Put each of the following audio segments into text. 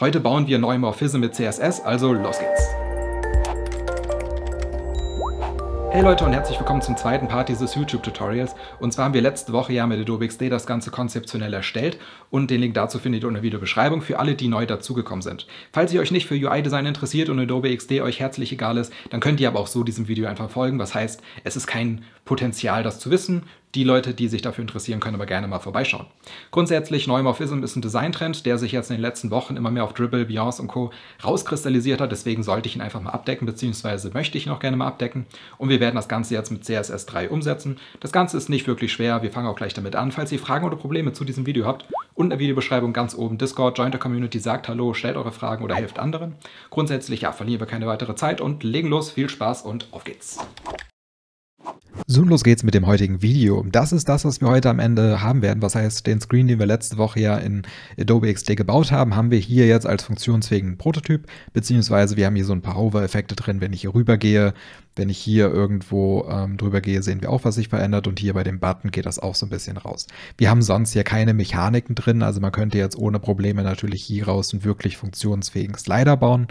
Heute bauen wir neue Morphismen mit CSS, also los geht's! Hey Leute und herzlich willkommen zum zweiten Part dieses YouTube-Tutorials. Und zwar haben wir letzte Woche ja mit Adobe XD das Ganze konzeptionell erstellt und den Link dazu findet ihr in der Videobeschreibung für alle, die neu dazugekommen sind. Falls ihr euch nicht für UI-Design interessiert und Adobe XD euch herzlich egal ist, dann könnt ihr aber auch so diesem Video einfach folgen, was heißt, es ist kein Potenzial, das zu wissen die Leute, die sich dafür interessieren, können aber gerne mal vorbeischauen. Grundsätzlich, Neumorphism ist ein Designtrend, der sich jetzt in den letzten Wochen immer mehr auf Dribble, Beyonce und Co. rauskristallisiert hat. Deswegen sollte ich ihn einfach mal abdecken, beziehungsweise möchte ich ihn auch gerne mal abdecken. Und wir werden das Ganze jetzt mit CSS3 umsetzen. Das Ganze ist nicht wirklich schwer, wir fangen auch gleich damit an. Falls ihr Fragen oder Probleme zu diesem Video habt, unten in der Videobeschreibung ganz oben Discord, joint der Community, sagt Hallo, stellt eure Fragen oder helft anderen. Grundsätzlich, ja, verlieren wir keine weitere Zeit und legen los. Viel Spaß und auf geht's! So, los geht's mit dem heutigen Video. Das ist das, was wir heute am Ende haben werden. Was heißt, den Screen, den wir letzte Woche ja in Adobe XD gebaut haben, haben wir hier jetzt als funktionsfähigen Prototyp, beziehungsweise wir haben hier so ein paar Hover-Effekte drin. Wenn ich hier rüber gehe, wenn ich hier irgendwo ähm, drüber gehe, sehen wir auch, was sich verändert und hier bei dem Button geht das auch so ein bisschen raus. Wir haben sonst hier keine Mechaniken drin, also man könnte jetzt ohne Probleme natürlich hier raus einen wirklich funktionsfähigen Slider bauen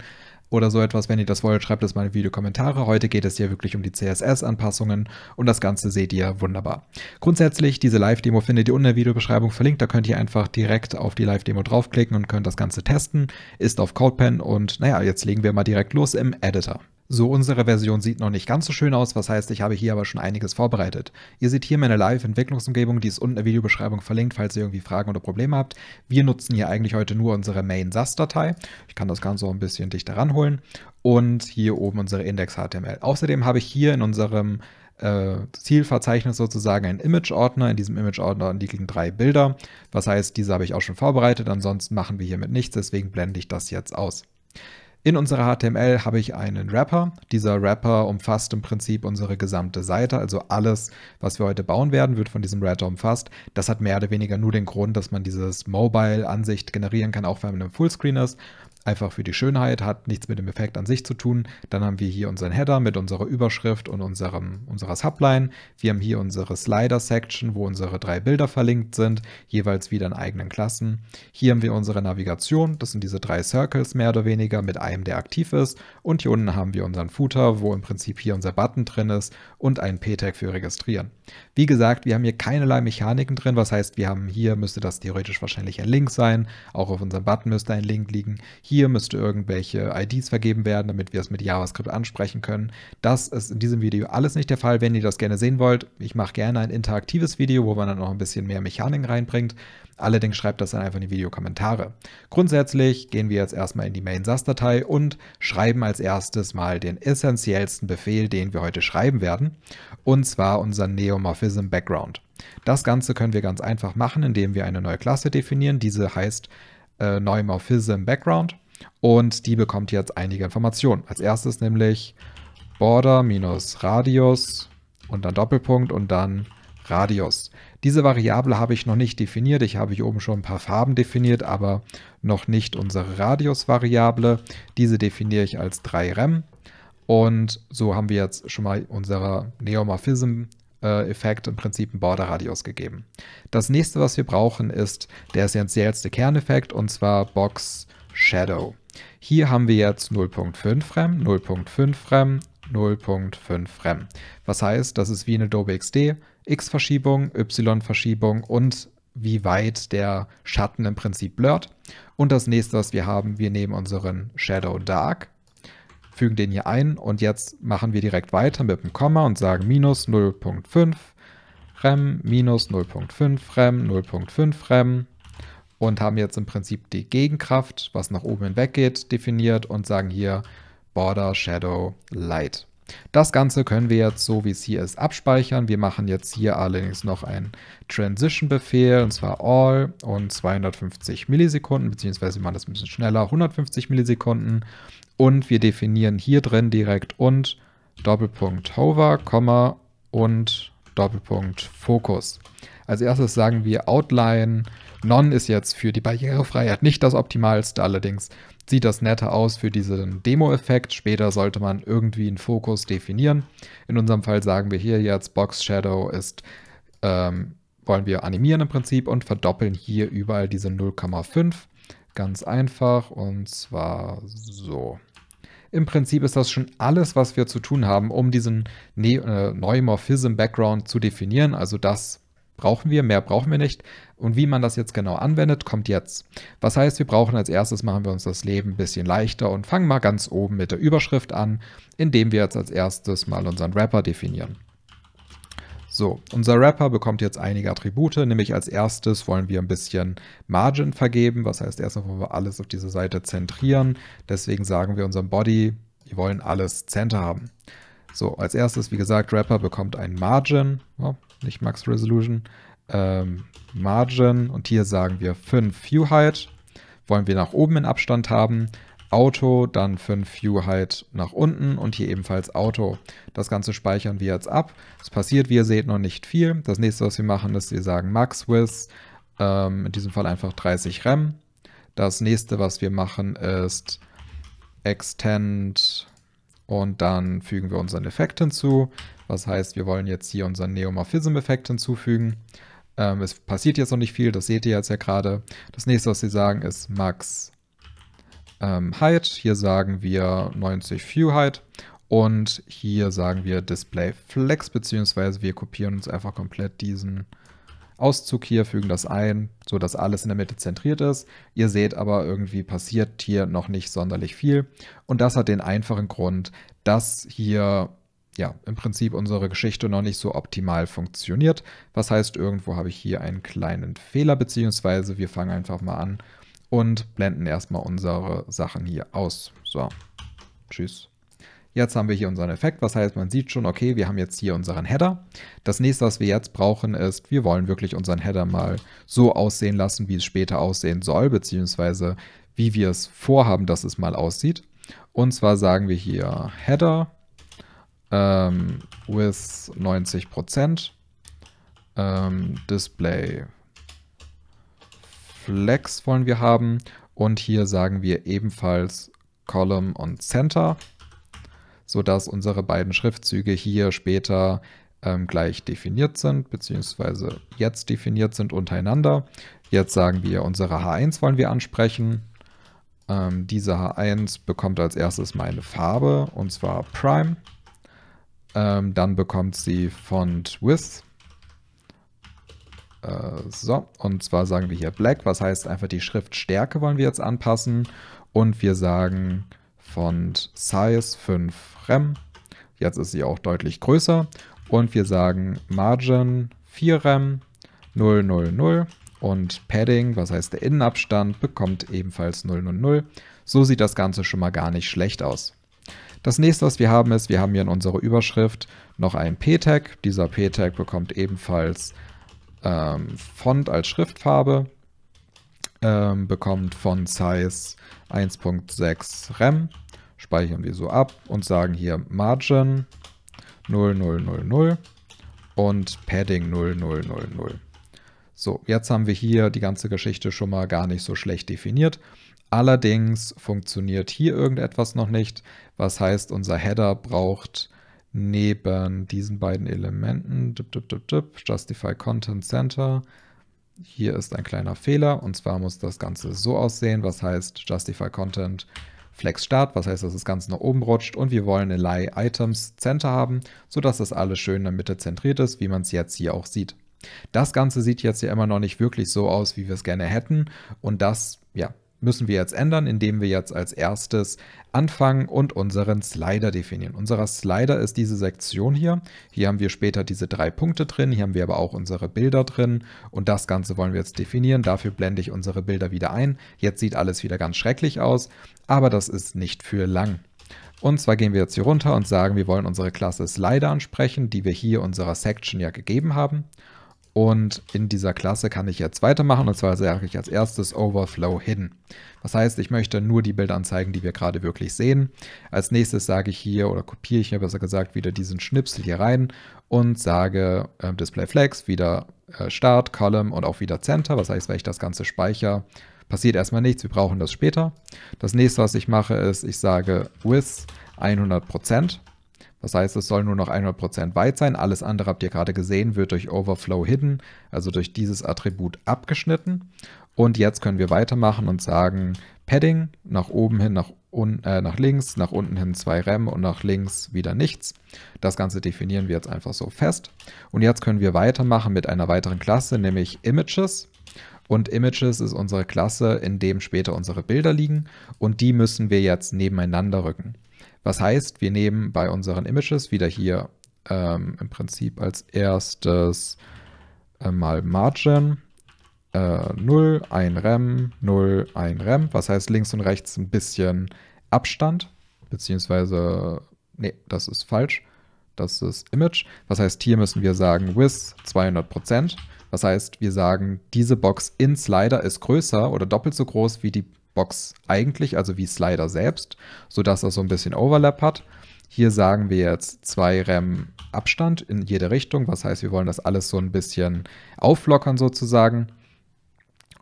oder so etwas. Wenn ihr das wollt, schreibt es mal in die Videokommentare. Heute geht es hier wirklich um die CSS-Anpassungen und das Ganze seht ihr wunderbar. Grundsätzlich, diese Live-Demo findet ihr unten in der Videobeschreibung verlinkt. Da könnt ihr einfach direkt auf die Live-Demo draufklicken und könnt das Ganze testen. Ist auf CodePen und naja, jetzt legen wir mal direkt los im Editor. So, unsere Version sieht noch nicht ganz so schön aus, was heißt, ich habe hier aber schon einiges vorbereitet. Ihr seht hier meine Live-Entwicklungsumgebung, die ist unten in der Videobeschreibung verlinkt, falls ihr irgendwie Fragen oder Probleme habt. Wir nutzen hier eigentlich heute nur unsere Main-SAS-Datei. Ich kann das Ganze auch ein bisschen dichter ranholen. Und hier oben unsere Index-HTML. Außerdem habe ich hier in unserem äh, Zielverzeichnis sozusagen einen Image-Ordner. In diesem Image-Ordner liegen drei Bilder. Was heißt, diese habe ich auch schon vorbereitet. Ansonsten machen wir hiermit nichts, deswegen blende ich das jetzt aus. In unserer HTML habe ich einen Wrapper. Dieser Wrapper umfasst im Prinzip unsere gesamte Seite, also alles, was wir heute bauen werden, wird von diesem Wrapper umfasst. Das hat mehr oder weniger nur den Grund, dass man dieses Mobile-Ansicht generieren kann, auch wenn man im Fullscreen ist einfach für die Schönheit, hat nichts mit dem Effekt an sich zu tun. Dann haben wir hier unseren Header mit unserer Überschrift und unserem, unserer Subline. Wir haben hier unsere Slider-Section, wo unsere drei Bilder verlinkt sind, jeweils wieder in eigenen Klassen. Hier haben wir unsere Navigation, das sind diese drei Circles mehr oder weniger mit einem, der aktiv ist. Und hier unten haben wir unseren Footer, wo im Prinzip hier unser Button drin ist und ein P-Tag für Registrieren. Wie gesagt, wir haben hier keinerlei Mechaniken drin, was heißt, wir haben hier, müsste das theoretisch wahrscheinlich ein Link sein, auch auf unserem Button müsste ein Link liegen. Hier hier müsste irgendwelche IDs vergeben werden, damit wir es mit JavaScript ansprechen können. Das ist in diesem Video alles nicht der Fall. Wenn ihr das gerne sehen wollt, ich mache gerne ein interaktives Video, wo man dann noch ein bisschen mehr Mechanik reinbringt. Allerdings schreibt das dann einfach in die Videokommentare. Grundsätzlich gehen wir jetzt erstmal in die Main-SAS-Datei und schreiben als erstes mal den essentiellsten Befehl, den wir heute schreiben werden, und zwar unseren Neomorphism Background. Das Ganze können wir ganz einfach machen, indem wir eine neue Klasse definieren. Diese heißt äh, Neumorphism Background. Und die bekommt jetzt einige Informationen. Als erstes nämlich Border minus Radius und dann Doppelpunkt und dann Radius. Diese Variable habe ich noch nicht definiert. Ich habe hier oben schon ein paar Farben definiert, aber noch nicht unsere Radius-Variable. Diese definiere ich als 3rem. Und so haben wir jetzt schon mal unserer Neomorphism Effekt im Prinzip einen Border-Radius gegeben. Das nächste, was wir brauchen, ist der essentiellste Kerneffekt und zwar Box Shadow. Hier haben wir jetzt 0.5 Frem, 0.5 Frem, 0.5 Frem. Was heißt, das ist wie in Adobe XD, X-Verschiebung, Y-Verschiebung und wie weit der Schatten im Prinzip blurrt. Und das nächste, was wir haben, wir nehmen unseren Shadow Dark, fügen den hier ein und jetzt machen wir direkt weiter mit dem Komma und sagen minus 0.5 Rem, minus 0.5 Rem, 0.5 Rem, und haben jetzt im Prinzip die Gegenkraft, was nach oben hinweg geht, definiert und sagen hier Border Shadow Light. Das Ganze können wir jetzt so, wie es hier ist, abspeichern. Wir machen jetzt hier allerdings noch einen Transition-Befehl, und zwar all und 250 Millisekunden, beziehungsweise wir machen das ein bisschen schneller, 150 Millisekunden. Und wir definieren hier drin direkt und Doppelpunkt Hover, Komma und Doppelpunkt Fokus. Als erstes sagen wir Outline. Non ist jetzt für die Barrierefreiheit nicht das Optimalste, allerdings sieht das netter aus für diesen Demo-Effekt. Später sollte man irgendwie einen Fokus definieren. In unserem Fall sagen wir hier jetzt Box Shadow ist, ähm, wollen wir animieren im Prinzip und verdoppeln hier überall diese 0,5. Ganz einfach und zwar so. Im Prinzip ist das schon alles, was wir zu tun haben, um diesen ne äh, Neumorphism-Background zu definieren, also das, brauchen wir, mehr brauchen wir nicht. Und wie man das jetzt genau anwendet, kommt jetzt. Was heißt, wir brauchen als erstes, machen wir uns das Leben ein bisschen leichter und fangen mal ganz oben mit der Überschrift an, indem wir jetzt als erstes mal unseren Wrapper definieren. So, unser Wrapper bekommt jetzt einige Attribute, nämlich als erstes wollen wir ein bisschen Margin vergeben, was heißt erstmal wollen wir alles auf diese Seite zentrieren, deswegen sagen wir unserem Body, wir wollen alles Center haben. So, als erstes, wie gesagt, Wrapper bekommt ein Margin, nicht Max Resolution, ähm, Margin und hier sagen wir 5 View Height, wollen wir nach oben in Abstand haben, Auto, dann 5 View Height nach unten und hier ebenfalls Auto. Das Ganze speichern wir jetzt ab. Es passiert, wie ihr seht, noch nicht viel. Das nächste, was wir machen, ist, wir sagen Max Width, ähm, in diesem Fall einfach 30 Rem. Das nächste, was wir machen, ist Extend und dann fügen wir unseren Effekt hinzu. Was heißt, wir wollen jetzt hier unseren Neomorphism-Effekt hinzufügen. Ähm, es passiert jetzt noch nicht viel, das seht ihr jetzt ja gerade. Das nächste, was sie sagen, ist Max ähm, Height. Hier sagen wir 90 View Height. Und hier sagen wir Display Flex, beziehungsweise wir kopieren uns einfach komplett diesen Auszug hier, fügen das ein, sodass alles in der Mitte zentriert ist. Ihr seht aber, irgendwie passiert hier noch nicht sonderlich viel. Und das hat den einfachen Grund, dass hier ja, im Prinzip unsere Geschichte noch nicht so optimal funktioniert. Was heißt, irgendwo habe ich hier einen kleinen Fehler, beziehungsweise wir fangen einfach mal an und blenden erstmal unsere Sachen hier aus. So, tschüss. Jetzt haben wir hier unseren Effekt, was heißt, man sieht schon, okay, wir haben jetzt hier unseren Header. Das nächste, was wir jetzt brauchen, ist, wir wollen wirklich unseren Header mal so aussehen lassen, wie es später aussehen soll, beziehungsweise wie wir es vorhaben, dass es mal aussieht. Und zwar sagen wir hier Header ähm, with 90% ähm, Display Flex wollen wir haben. Und hier sagen wir ebenfalls Column und Center sodass unsere beiden Schriftzüge hier später ähm, gleich definiert sind, beziehungsweise jetzt definiert sind untereinander. Jetzt sagen wir, unsere H1 wollen wir ansprechen. Ähm, diese H1 bekommt als erstes meine Farbe, und zwar Prime. Ähm, dann bekommt sie Font Width. Äh, so, und zwar sagen wir hier Black, was heißt einfach die Schriftstärke wollen wir jetzt anpassen. Und wir sagen von Size 5 Rem. Jetzt ist sie auch deutlich größer. Und wir sagen Margin 4 Rem 000 und Padding, was heißt der Innenabstand, bekommt ebenfalls 000. So sieht das Ganze schon mal gar nicht schlecht aus. Das nächste, was wir haben, ist, wir haben hier in unserer Überschrift noch ein P-Tag. Dieser P-Tag bekommt ebenfalls ähm, Font als Schriftfarbe ähm, bekommt von Size 1.6 rem, Speichern wir so ab und sagen hier Margin 0000 und Padding 0000. So, jetzt haben wir hier die ganze Geschichte schon mal gar nicht so schlecht definiert. Allerdings funktioniert hier irgendetwas noch nicht, was heißt, unser Header braucht neben diesen beiden Elementen dip, dip, dip, Justify Content Center hier ist ein kleiner Fehler und zwar muss das Ganze so aussehen, was heißt Justify Content Flex Start, was heißt, dass das Ganze nach oben rutscht und wir wollen eine Lay Items Center haben, sodass das alles schön in der Mitte zentriert ist, wie man es jetzt hier auch sieht. Das Ganze sieht jetzt ja immer noch nicht wirklich so aus, wie wir es gerne hätten und das, ja, müssen wir jetzt ändern, indem wir jetzt als erstes anfangen und unseren Slider definieren. Unser Slider ist diese Sektion hier. Hier haben wir später diese drei Punkte drin, hier haben wir aber auch unsere Bilder drin und das Ganze wollen wir jetzt definieren. Dafür blende ich unsere Bilder wieder ein. Jetzt sieht alles wieder ganz schrecklich aus, aber das ist nicht für lang. Und zwar gehen wir jetzt hier runter und sagen, wir wollen unsere Klasse Slider ansprechen, die wir hier unserer Section ja gegeben haben. Und in dieser Klasse kann ich jetzt weitermachen. Und zwar sage ich als erstes Overflow Hidden. Das heißt, ich möchte nur die Bilder anzeigen, die wir gerade wirklich sehen. Als nächstes sage ich hier oder kopiere ich hier besser gesagt wieder diesen Schnipsel hier rein und sage äh, Display Flex wieder äh, Start, Column und auch wieder Center. Das heißt, wenn ich das Ganze speichere, passiert erstmal nichts. Wir brauchen das später. Das nächste, was ich mache, ist, ich sage with 100%. Das heißt, es soll nur noch 100% weit sein. Alles andere habt ihr gerade gesehen, wird durch Overflow hidden, also durch dieses Attribut abgeschnitten. Und jetzt können wir weitermachen und sagen Padding nach oben hin, nach, un, äh, nach links, nach unten hin zwei Rem und nach links wieder nichts. Das Ganze definieren wir jetzt einfach so fest. Und jetzt können wir weitermachen mit einer weiteren Klasse, nämlich Images. Und Images ist unsere Klasse, in dem später unsere Bilder liegen. Und die müssen wir jetzt nebeneinander rücken. Was heißt, wir nehmen bei unseren Images wieder hier ähm, im Prinzip als erstes äh, mal Margin, äh, 0, ein Rem, 0, ein Rem. Was heißt links und rechts ein bisschen Abstand, beziehungsweise, nee, das ist falsch. Das ist Image. Was heißt, hier müssen wir sagen with 200%. Das heißt, wir sagen, diese Box in Slider ist größer oder doppelt so groß wie die Box eigentlich, also wie Slider selbst, sodass das so ein bisschen Overlap hat. Hier sagen wir jetzt zwei Rem Abstand in jede Richtung. Was heißt, wir wollen das alles so ein bisschen auflockern sozusagen.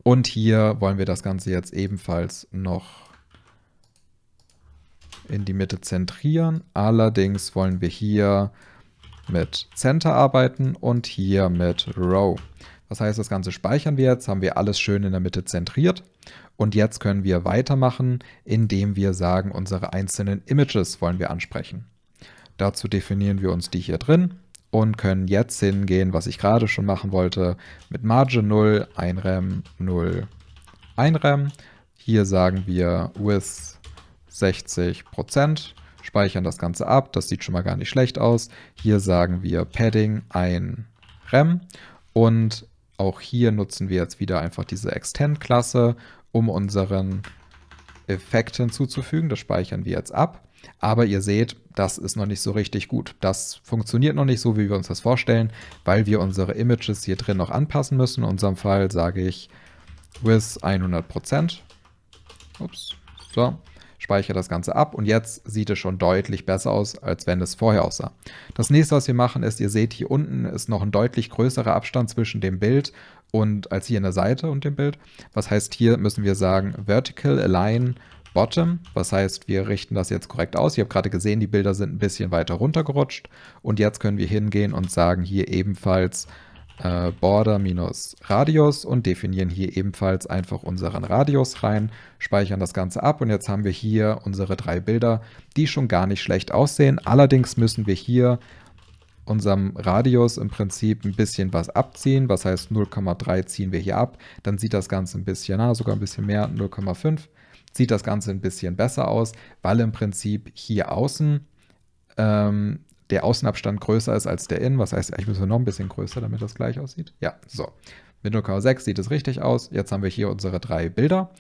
Und hier wollen wir das Ganze jetzt ebenfalls noch in die Mitte zentrieren. Allerdings wollen wir hier mit Center arbeiten und hier mit Row. Das heißt, das Ganze speichern wir jetzt, haben wir alles schön in der Mitte zentriert und jetzt können wir weitermachen, indem wir sagen, unsere einzelnen Images wollen wir ansprechen. Dazu definieren wir uns die hier drin und können jetzt hingehen, was ich gerade schon machen wollte, mit Margin 0, einrem 0, einrem. Hier sagen wir with 60%, speichern das Ganze ab, das sieht schon mal gar nicht schlecht aus. Hier sagen wir Padding 1 Rem und auch hier nutzen wir jetzt wieder einfach diese Extend-Klasse, um unseren Effekt hinzuzufügen. Das speichern wir jetzt ab. Aber ihr seht, das ist noch nicht so richtig gut. Das funktioniert noch nicht so, wie wir uns das vorstellen, weil wir unsere Images hier drin noch anpassen müssen. In unserem Fall sage ich with 100%. Ups, so speichere das Ganze ab und jetzt sieht es schon deutlich besser aus, als wenn es vorher aussah. Das nächste, was wir machen, ist, ihr seht hier unten ist noch ein deutlich größerer Abstand zwischen dem Bild und als hier in der Seite und dem Bild. Was heißt hier müssen wir sagen Vertical Align Bottom. Was heißt, wir richten das jetzt korrekt aus. Ihr habt gerade gesehen, die Bilder sind ein bisschen weiter runtergerutscht und jetzt können wir hingehen und sagen hier ebenfalls äh, Border minus Radius und definieren hier ebenfalls einfach unseren Radius rein, speichern das Ganze ab und jetzt haben wir hier unsere drei Bilder, die schon gar nicht schlecht aussehen. Allerdings müssen wir hier unserem Radius im Prinzip ein bisschen was abziehen, was heißt 0,3 ziehen wir hier ab, dann sieht das Ganze ein bisschen, na, sogar ein bisschen mehr, 0,5, sieht das Ganze ein bisschen besser aus, weil im Prinzip hier außen ähm, der Außenabstand größer ist als der Innen. Was heißt, ich muss noch ein bisschen größer, damit das gleich aussieht. Ja, so. Mit 0,6 sieht es richtig aus. Jetzt haben wir hier unsere drei Bilder.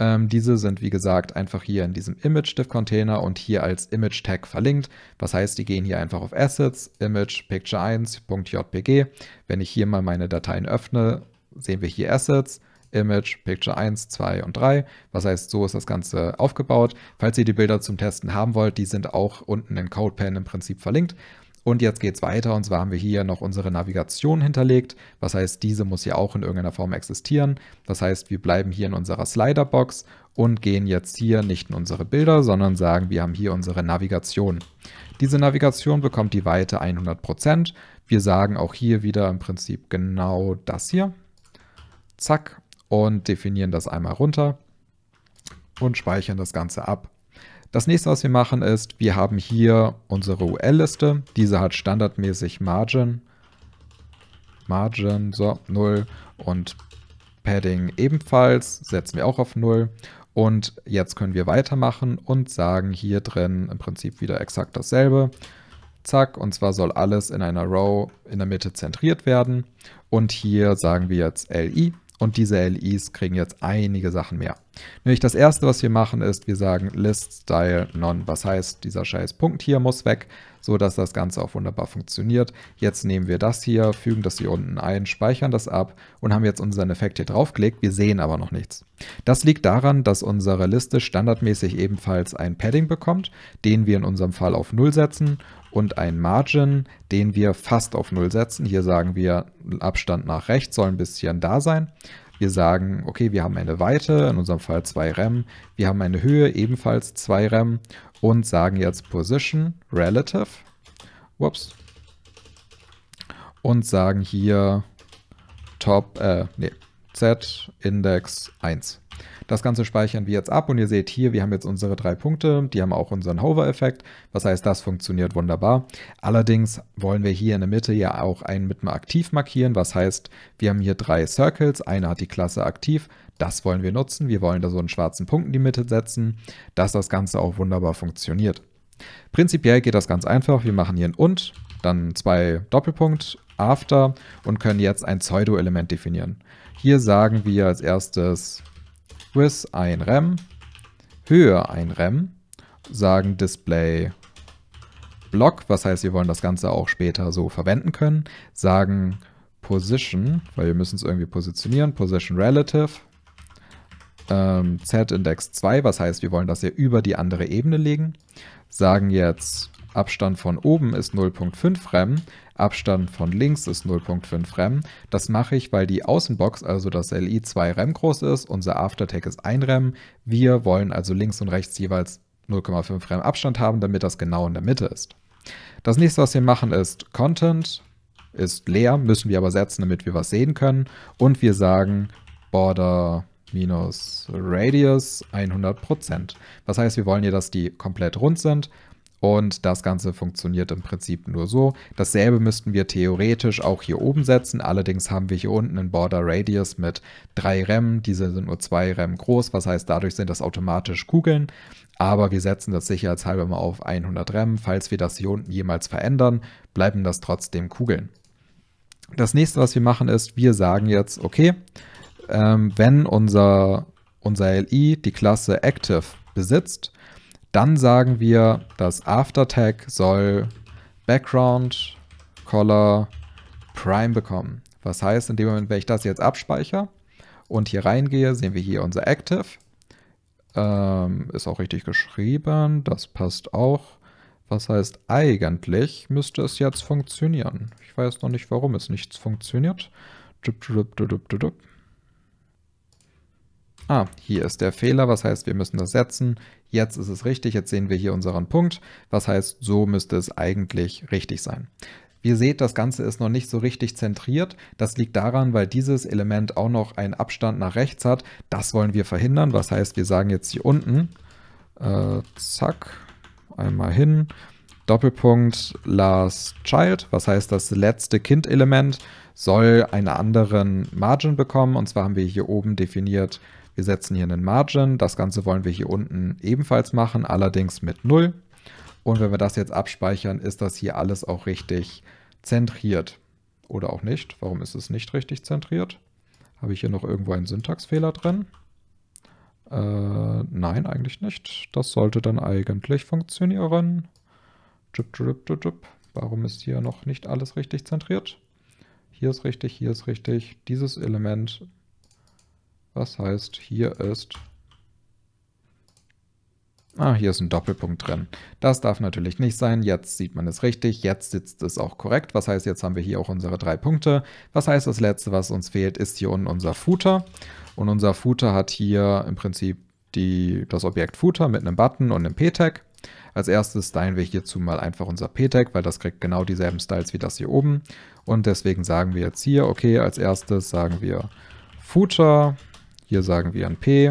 Ähm, diese sind, wie gesagt, einfach hier in diesem image stift container und hier als Image-Tag verlinkt. Was heißt, die gehen hier einfach auf Assets, Image, Picture1.jpg. Wenn ich hier mal meine Dateien öffne, sehen wir hier Assets. Image, Picture 1, 2 und 3. Was heißt, so ist das Ganze aufgebaut. Falls ihr die Bilder zum Testen haben wollt, die sind auch unten in CodePen im Prinzip verlinkt. Und jetzt geht es weiter. Und zwar haben wir hier noch unsere Navigation hinterlegt. Was heißt, diese muss ja auch in irgendeiner Form existieren. Das heißt, wir bleiben hier in unserer Sliderbox und gehen jetzt hier nicht in unsere Bilder, sondern sagen, wir haben hier unsere Navigation. Diese Navigation bekommt die Weite 100%. Wir sagen auch hier wieder im Prinzip genau das hier. Zack und definieren das einmal runter und speichern das Ganze ab. Das nächste, was wir machen, ist, wir haben hier unsere UL-Liste. Diese hat standardmäßig Margin. Margin, so, 0 und Padding ebenfalls, setzen wir auch auf 0. Und jetzt können wir weitermachen und sagen hier drin im Prinzip wieder exakt dasselbe. Zack, und zwar soll alles in einer Row in der Mitte zentriert werden. Und hier sagen wir jetzt LI und diese LIs kriegen jetzt einige Sachen mehr. Nämlich das erste, was wir machen, ist, wir sagen list style None. was heißt, dieser scheiß Punkt hier muss weg, so dass das Ganze auch wunderbar funktioniert. Jetzt nehmen wir das hier, fügen das hier unten ein, speichern das ab und haben jetzt unseren Effekt hier draufgelegt. Wir sehen aber noch nichts. Das liegt daran, dass unsere Liste standardmäßig ebenfalls ein Padding bekommt, den wir in unserem Fall auf 0 setzen und ein Margin, den wir fast auf 0 setzen. Hier sagen wir, Abstand nach rechts soll ein bisschen da sein. Wir sagen, okay, wir haben eine Weite, in unserem Fall 2 Rem. Wir haben eine Höhe, ebenfalls 2 Rem. Und sagen jetzt Position Relative. Ups. Und sagen hier Top, äh, nee, Z Index 1. Das Ganze speichern wir jetzt ab und ihr seht hier, wir haben jetzt unsere drei Punkte, die haben auch unseren Hover-Effekt. Was heißt, das funktioniert wunderbar. Allerdings wollen wir hier in der Mitte ja auch einen mit einem Aktiv markieren. Was heißt, wir haben hier drei Circles, einer hat die Klasse aktiv, das wollen wir nutzen. Wir wollen da so einen schwarzen Punkt in die Mitte setzen, dass das Ganze auch wunderbar funktioniert. Prinzipiell geht das ganz einfach. Wir machen hier ein und, dann zwei Doppelpunkt, after und können jetzt ein Pseudo-Element definieren. Hier sagen wir als erstes Swiss ein Rem, Höhe ein Rem, sagen Display Block, was heißt, wir wollen das Ganze auch später so verwenden können, sagen Position, weil wir müssen es irgendwie positionieren, Position Relative, ähm, Z-Index 2, was heißt, wir wollen das ja über die andere Ebene legen, sagen jetzt Abstand von oben ist 0.5 Rem, Abstand von links ist 0.5 Rem. Das mache ich, weil die Außenbox, also das LI 2 Rem groß ist, unser Aftertag ist 1 Rem. Wir wollen also links und rechts jeweils 0,5 Rem Abstand haben, damit das genau in der Mitte ist. Das nächste, was wir machen, ist Content ist leer, müssen wir aber setzen, damit wir was sehen können. Und wir sagen Border minus Radius 100%. Das heißt, wir wollen hier, dass die komplett rund sind. Und das Ganze funktioniert im Prinzip nur so. Dasselbe müssten wir theoretisch auch hier oben setzen. Allerdings haben wir hier unten einen Border Radius mit drei Rem. Diese sind nur zwei Rem groß. Was heißt, dadurch sind das automatisch Kugeln. Aber wir setzen das sicherheitshalber mal auf 100 Rem. Falls wir das hier unten jemals verändern, bleiben das trotzdem Kugeln. Das nächste, was wir machen, ist, wir sagen jetzt, okay, ähm, wenn unser, unser LI die Klasse Active besitzt, dann sagen wir, das After-Tag soll Background Color Prime bekommen. Was heißt, in dem Moment, wenn ich das jetzt abspeichere und hier reingehe, sehen wir hier unser Active. Ähm, ist auch richtig geschrieben, das passt auch. Was heißt, eigentlich müsste es jetzt funktionieren. Ich weiß noch nicht, warum es nicht funktioniert. Dup, dup, dup, Ah, hier ist der Fehler, was heißt, wir müssen das setzen. Jetzt ist es richtig, jetzt sehen wir hier unseren Punkt, was heißt, so müsste es eigentlich richtig sein. Wie Ihr seht, das Ganze ist noch nicht so richtig zentriert. Das liegt daran, weil dieses Element auch noch einen Abstand nach rechts hat. Das wollen wir verhindern, was heißt, wir sagen jetzt hier unten, äh, zack, einmal hin, Doppelpunkt last child, was heißt das letzte Kind-Element, soll einen anderen Margin bekommen. Und zwar haben wir hier oben definiert wir setzen hier einen Margin. Das Ganze wollen wir hier unten ebenfalls machen, allerdings mit 0. Und wenn wir das jetzt abspeichern, ist das hier alles auch richtig zentriert. Oder auch nicht. Warum ist es nicht richtig zentriert? Habe ich hier noch irgendwo einen Syntaxfehler drin? Äh, nein, eigentlich nicht. Das sollte dann eigentlich funktionieren. Jupp, jupp, jupp, jupp. Warum ist hier noch nicht alles richtig zentriert? Hier ist richtig, hier ist richtig. Dieses Element was heißt, hier ist... Ah, hier ist ein Doppelpunkt drin. Das darf natürlich nicht sein. Jetzt sieht man es richtig. Jetzt sitzt es auch korrekt. Was heißt, jetzt haben wir hier auch unsere drei Punkte. Was heißt, das Letzte, was uns fehlt, ist hier unten unser Footer. Und unser Footer hat hier im Prinzip die, das Objekt Footer mit einem Button und einem P-Tag. Als erstes stylen wir hierzu mal einfach unser P-Tag, weil das kriegt genau dieselben Styles wie das hier oben. Und deswegen sagen wir jetzt hier, okay, als erstes sagen wir Footer hier sagen wir ein P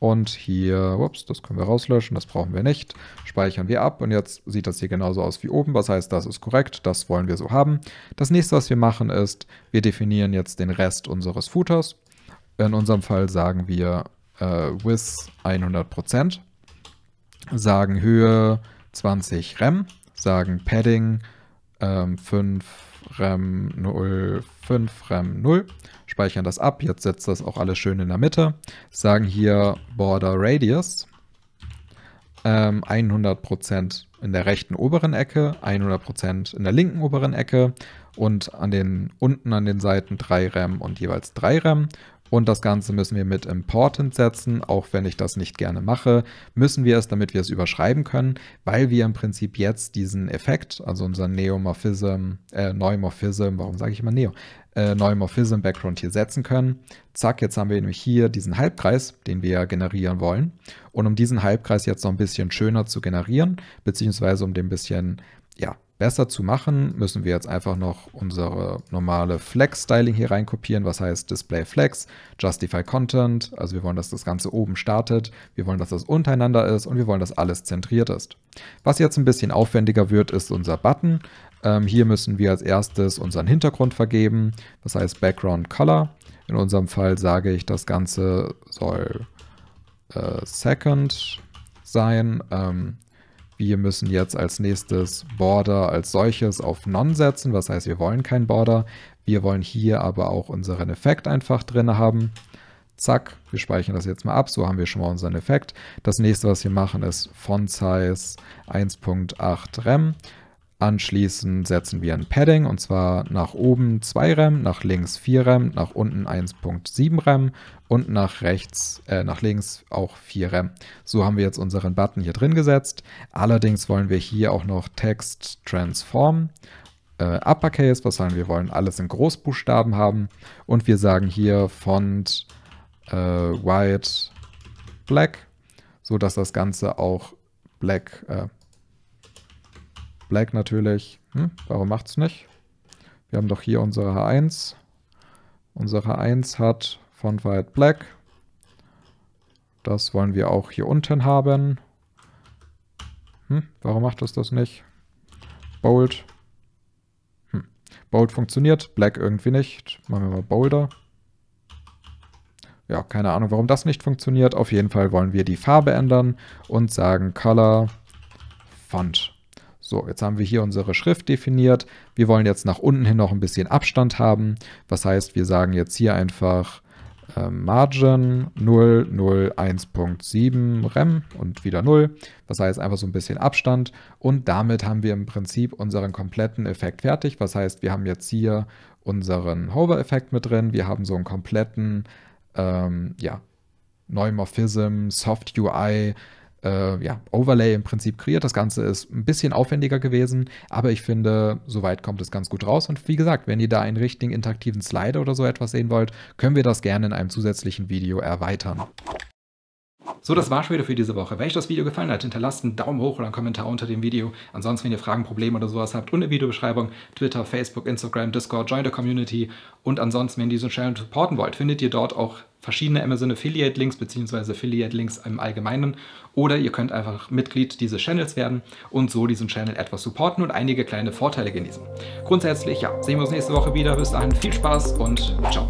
und hier, ups, das können wir rauslöschen, das brauchen wir nicht. Speichern wir ab und jetzt sieht das hier genauso aus wie oben. Was heißt, das ist korrekt, das wollen wir so haben. Das nächste, was wir machen, ist, wir definieren jetzt den Rest unseres Footers. In unserem Fall sagen wir äh, with 100%, sagen Höhe 20 Rem, sagen Padding ähm, 5 rem 0, 5, rem 0, speichern das ab. Jetzt setzt das auch alles schön in der Mitte. Sagen hier Border Radius 100% ähm, in der rechten oberen Ecke, 100% in der linken oberen Ecke und an den unten an den Seiten 3 rem und jeweils 3 rem und das Ganze müssen wir mit Important setzen, auch wenn ich das nicht gerne mache, müssen wir es, damit wir es überschreiben können, weil wir im Prinzip jetzt diesen Effekt, also unseren Neomorphism, äh, Neumorphism, warum sage ich immer Neo, äh, Neumorphism Background hier setzen können. Zack, jetzt haben wir nämlich hier diesen Halbkreis, den wir generieren wollen. Und um diesen Halbkreis jetzt noch ein bisschen schöner zu generieren, beziehungsweise um den ein bisschen ja, besser zu machen, müssen wir jetzt einfach noch unsere normale Flex-Styling hier reinkopieren. Was heißt Display Flex, Justify Content. Also wir wollen, dass das Ganze oben startet. Wir wollen, dass das untereinander ist und wir wollen, dass alles zentriert ist. Was jetzt ein bisschen aufwendiger wird, ist unser Button. Ähm, hier müssen wir als erstes unseren Hintergrund vergeben. Das heißt Background Color. In unserem Fall sage ich, das Ganze soll äh, Second sein. Ähm, wir müssen jetzt als nächstes Border als solches auf Non setzen. Was heißt, wir wollen kein Border. Wir wollen hier aber auch unseren Effekt einfach drin haben. Zack, wir speichern das jetzt mal ab. So haben wir schon mal unseren Effekt. Das nächste, was wir machen, ist Font Size 1.8 Rem. Anschließend setzen wir ein Padding und zwar nach oben 2 Rem, nach links 4 Rem, nach unten 1.7 Rem und nach rechts, äh, nach links auch 4 Rem. So haben wir jetzt unseren Button hier drin gesetzt. Allerdings wollen wir hier auch noch Text Transform, äh, Uppercase, was sagen wir wollen alles in Großbuchstaben haben und wir sagen hier Font äh, White Black, so dass das Ganze auch Black äh, Black natürlich, hm, warum es nicht? Wir haben doch hier unsere H1. Unsere H1 hat von White Black. Das wollen wir auch hier unten haben. Hm, warum macht es das nicht? Bold. Hm. Bold funktioniert, Black irgendwie nicht. Machen wir mal Boulder. Ja, keine Ahnung, warum das nicht funktioniert. Auf jeden Fall wollen wir die Farbe ändern und sagen Color Font. So, jetzt haben wir hier unsere Schrift definiert. Wir wollen jetzt nach unten hin noch ein bisschen Abstand haben. Was heißt, wir sagen jetzt hier einfach äh, Margin 001.7 Rem und wieder 0. Das heißt einfach so ein bisschen Abstand. Und damit haben wir im Prinzip unseren kompletten Effekt fertig. Was heißt, wir haben jetzt hier unseren Hover-Effekt mit drin. Wir haben so einen kompletten ähm, ja, Neumorphism, Soft UI, äh, ja, Overlay im Prinzip kreiert. Das Ganze ist ein bisschen aufwendiger gewesen, aber ich finde, soweit kommt es ganz gut raus. Und wie gesagt, wenn ihr da einen richtigen interaktiven Slider oder so etwas sehen wollt, können wir das gerne in einem zusätzlichen Video erweitern. So, das war's schon wieder für diese Woche. Wenn euch das Video gefallen hat, hinterlasst einen Daumen hoch oder einen Kommentar unter dem Video. Ansonsten, wenn ihr Fragen, Probleme oder sowas habt, unter der Videobeschreibung, Twitter, Facebook, Instagram, Discord, join the Community. Und ansonsten, wenn ihr diesen Channel supporten wollt, findet ihr dort auch verschiedene Amazon Affiliate Links bzw. Affiliate Links im Allgemeinen oder ihr könnt einfach Mitglied dieses Channels werden und so diesen Channel etwas supporten und einige kleine Vorteile genießen. Grundsätzlich, ja, sehen wir uns nächste Woche wieder. Bis dahin viel Spaß und ciao.